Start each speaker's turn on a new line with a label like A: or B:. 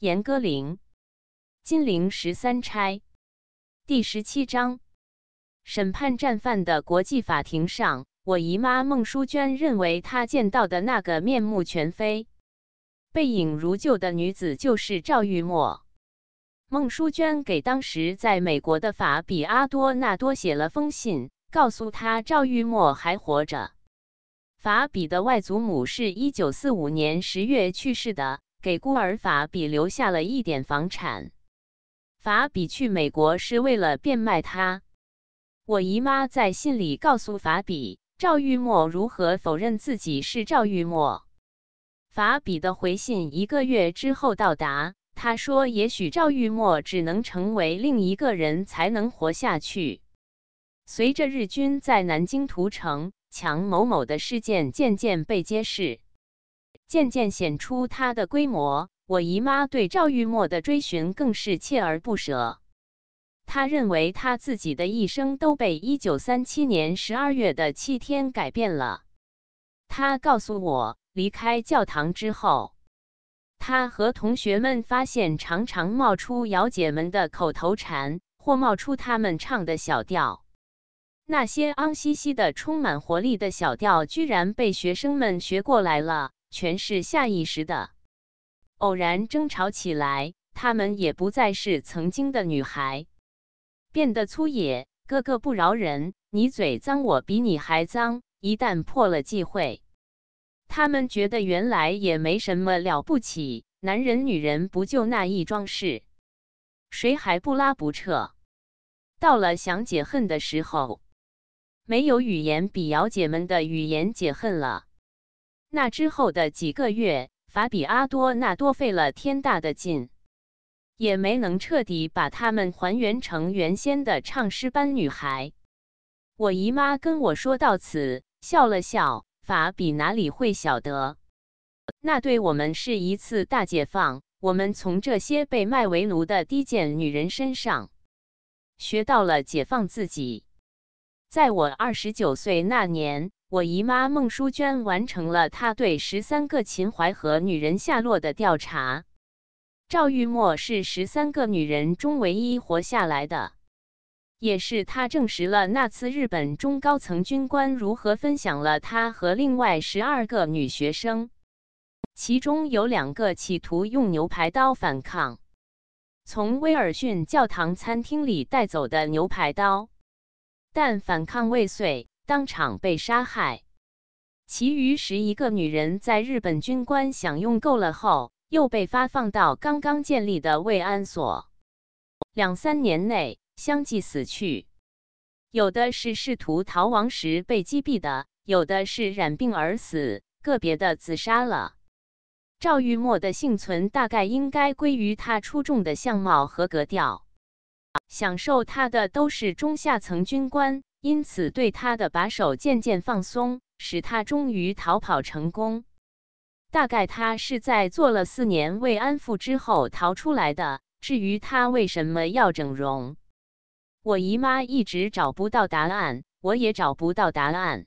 A: 严歌苓，《金陵十三钗》第十七章：审判战犯的国际法庭上，我姨妈孟淑娟认为她见到的那个面目全非、背影如旧的女子就是赵玉墨。孟淑娟给当时在美国的法比阿多纳多写了封信，告诉他赵玉墨还活着。法比的外祖母是一九四五年十月去世的。给孤儿法比留下了一点房产。法比去美国是为了变卖他。我姨妈在信里告诉法比，赵玉墨如何否认自己是赵玉墨。法比的回信一个月之后到达。他说，也许赵玉墨只能成为另一个人才能活下去。随着日军在南京屠城，强某某的事件渐渐被揭示。渐渐显出它的规模。我姨妈对赵玉墨的追寻更是锲而不舍。她认为她自己的一生都被1937年12月的七天改变了。她告诉我，离开教堂之后，她和同学们发现常常冒出姚姐们的口头禅，或冒出他们唱的小调。那些昂兮兮的、充满活力的小调，居然被学生们学过来了。全是下意识的，偶然争吵起来，他们也不再是曾经的女孩，变得粗野，个个不饶人。你嘴脏，我比你还脏。一旦破了忌讳，他们觉得原来也没什么了不起，男人女人不就那一桩事，谁还不拉不扯？到了想解恨的时候，没有语言比瑶姐们的语言解恨了。那之后的几个月，法比阿多纳多费了天大的劲，也没能彻底把她们还原成原先的唱诗班女孩。我姨妈跟我说到此，笑了笑。法比哪里会晓得，那对我们是一次大解放。我们从这些被卖为奴的低贱女人身上，学到了解放自己。在我二十九岁那年。我姨妈孟淑娟完成了她对十三个秦淮河女人下落的调查。赵玉墨是十三个女人中唯一活下来的，也是她证实了那次日本中高层军官如何分享了她和另外十二个女学生，其中有两个企图用牛排刀反抗，从威尔逊教堂餐厅里带走的牛排刀，但反抗未遂。当场被杀害，其余十一个女人在日本军官享用够了后，又被发放到刚刚建立的慰安所，两三年内相继死去。有的是试图逃亡时被击毙的，有的是染病而死，个别的自杀了。赵玉墨的幸存大概应该归于他出众的相貌和格调，享受他的都是中下层军官。因此，对他的把手渐渐放松，使他终于逃跑成功。大概他是在做了四年慰安妇之后逃出来的。至于他为什么要整容，我姨妈一直找不到答案，我也找不到答案。